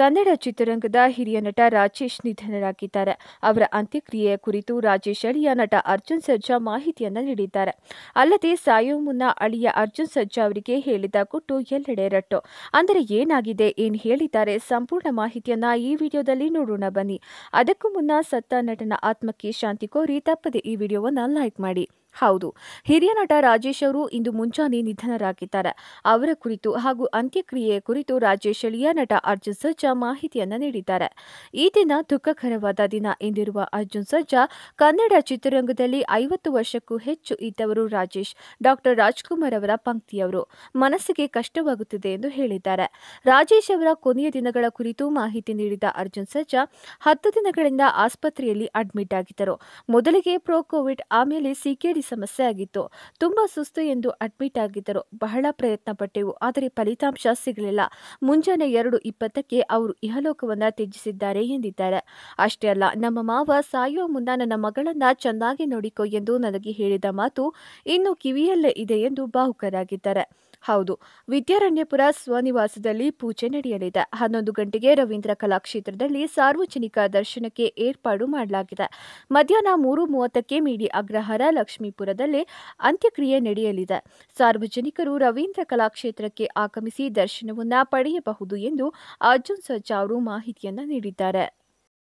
ಕನ್ನಡ ಚಿತ್ರರಂಗದ ಹಿರಿಯ ನಟ ರಾಜೇಶ್ ನಿಧನರಾಗಿದ್ದಾರೆ ಅವರ ಅಂತ್ಯಕ್ರಿಯೆಯ ಕುರಿತು ರಾಜೇಶ್ ಅಳಿಯ ನಟ ಅರ್ಜುನ್ ಸರ್ಜಾ ಮಾಹಿತಿಯನ್ನು ನೀಡಿದ್ದಾರೆ ಅಲ್ಲದೆ ಸಾಯೋ ಮುನ್ನ ಅಳಿಯ ಅರ್ಜುನ್ ಸರ್ಜಾ ಅವರಿಗೆ ಹೇಳಿದ ಗುಟ್ಟು ಎಲ್ಲೆಡೆ ರಟ್ಟು ಅಂದರೆ ಏನಾಗಿದೆ ಏನು ಹೇಳಿದ್ದಾರೆ ಸಂಪೂರ್ಣ ಮಾಹಿತಿಯನ್ನ ಈ ವಿಡಿಯೋದಲ್ಲಿ ನೋಡೋಣ ಬನ್ನಿ ಅದಕ್ಕೂ ಮುನ್ನ ಸತ್ತ ನಟನ ಆತ್ಮಕ್ಕೆ ಶಾಂತಿ ಕೋರಿ ತಪ್ಪದೆ ಈ ವಿಡಿಯೋವನ್ನು ಲೈಕ್ ಮಾಡಿ ಹೌದು ಹಿರಿಯ ನಟ ರಾಜೇಶ್ ಅವರು ಇಂದು ಮುಂಜಾನೆ ನಿಧನರಾಗಿದ್ದಾರೆ ಅವರ ಕುರಿತು ಹಾಗೂ ಅಂತ್ಯಕ್ರಿಯೆಯ ಕುರಿತು ರಾಜೇಶ್ ಎಳಿಯ ನಟ ಅರ್ಜುನ್ ಸಜ್ಜಾ ಮಾಹಿತಿಯನ್ನು ನೀಡಿದ್ದಾರೆ ಈ ದಿನ ದುಃಖಕರವಾದ ದಿನ ಎಂದಿರುವ ಅರ್ಜುನ್ ಸಜ್ಜಾ ಕನ್ನಡ ಚಿತ್ರರಂಗದಲ್ಲಿ ಐವತ್ತು ವರ್ಷಕ್ಕೂ ಹೆಚ್ಚು ಇದ್ದವರು ರಾಜೇಶ್ ಡಾಕ್ಟರ್ ರಾಜ್ಕುಮಾರ್ ಅವರ ಪಂಕ್ತಿಯವರು ಮನಸ್ಸಿಗೆ ಕಷ್ಟವಾಗುತ್ತಿದೆ ಎಂದು ಹೇಳಿದ್ದಾರೆ ರಾಜೇಶ್ ಅವರ ಕೊನೆಯ ದಿನಗಳ ಕುರಿತು ಮಾಹಿತಿ ನೀಡಿದ ಅರ್ಜುನ್ ಸಜ್ಜಾ ಹತ್ತು ದಿನಗಳಿಂದ ಆಸ್ಪತ್ರೆಯಲ್ಲಿ ಅಡ್ಮಿಟ್ ಆಗಿದ್ದರು ಮೊದಲಿಗೆ ಪ್ರೋ ಕೋವಿಡ್ ಆಮೇಲೆ ಸಿಕೆಡಿ ಕಿಡ್ನಿ ಸಮಸ್ಯೆ ಆಗಿತ್ತು ತುಂಬ ಸುಸ್ತು ಎಂದು ಅಡ್ಮಿಟ್ ಆಗಿದ್ದರು ಬಹಳ ಪ್ರಯತ್ನ ಪಟ್ಟೆವು ಆದರೆ ಫಲಿತಾಂಶ ಸಿಗಲಿಲ್ಲ ಮುಂಜಾನೆ ಎರಡು ಇಪ್ಪತ್ತಕ್ಕೆ ಅವರು ಇಹಲೋಕವನ್ನು ತ್ಯಜಿಸಿದ್ದಾರೆ ಎಂದಿದ್ದಾರೆ ಅಷ್ಟೇ ಅಲ್ಲ ನಮ್ಮ ಮಾವ ಸಾಯುವ ಮುನ್ನ ನನ್ನ ಮಗಳನ್ನ ಚೆನ್ನಾಗಿ ನೋಡಿಕೊ ಎಂದು ನನಗೆ ಹೇಳಿದ ಮಾತು ಇನ್ನು ಕಿವಿಯಲ್ಲೇ ಇದೆ ಎಂದು ಭಾವುಕರಾಗಿದ್ದಾರೆ ಹೌದು ವಿದ್ಯಾರಣ್ಯಪುರ ಸ್ವನಿವಾಸದಲ್ಲಿ ಪೂಜೆ ನಡೆಯಲಿದೆ ಹನ್ನೊಂದು ಗಂಟೆಗೆ ರವೀಂದ್ರ ಕಲಾಕ್ಷೇತ್ರದಲ್ಲಿ ಸಾರ್ವಜನಿಕ ದರ್ಶನಕ್ಕೆ ಏರ್ಪಾಡು ಮಾಡಲಾಗಿದೆ ಮಧ್ಯಾಹ್ನ ಮೂರು ಮೂವತ್ತಕ್ಕೆ ಮೀಡಿ ಅಗ್ರಹಾರ ಲಕ್ಷ್ಮೀಪುರದಲ್ಲಿ ಅಂತ್ಯಕ್ರಿಯೆ ನಡೆಯಲಿದೆ ಸಾರ್ವಜನಿಕರು ರವೀಂದ್ರ ಕಲಾಕ್ಷೇತ್ರಕ್ಕೆ ಆಗಮಿಸಿ ದರ್ಶನವನ್ನು ಪಡೆಯಬಹುದು ಎಂದು ಅರ್ಜುನ್ ಸರ್ಜಾ ಅವರು ಮಾಹಿತಿಯನ್ನ ನೀಡಿದ್ದಾರೆ